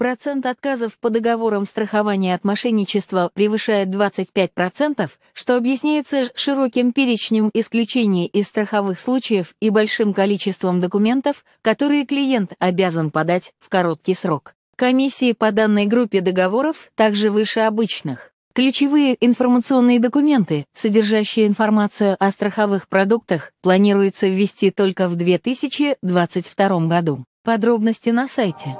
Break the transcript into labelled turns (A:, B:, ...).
A: Процент отказов по договорам страхования от мошенничества превышает 25%, что объясняется широким перечнем исключений из страховых случаев и большим количеством документов, которые клиент обязан подать в короткий срок. Комиссии по данной группе договоров также выше обычных. Ключевые информационные документы, содержащие информацию о страховых продуктах, планируется ввести только в 2022 году. Подробности на сайте.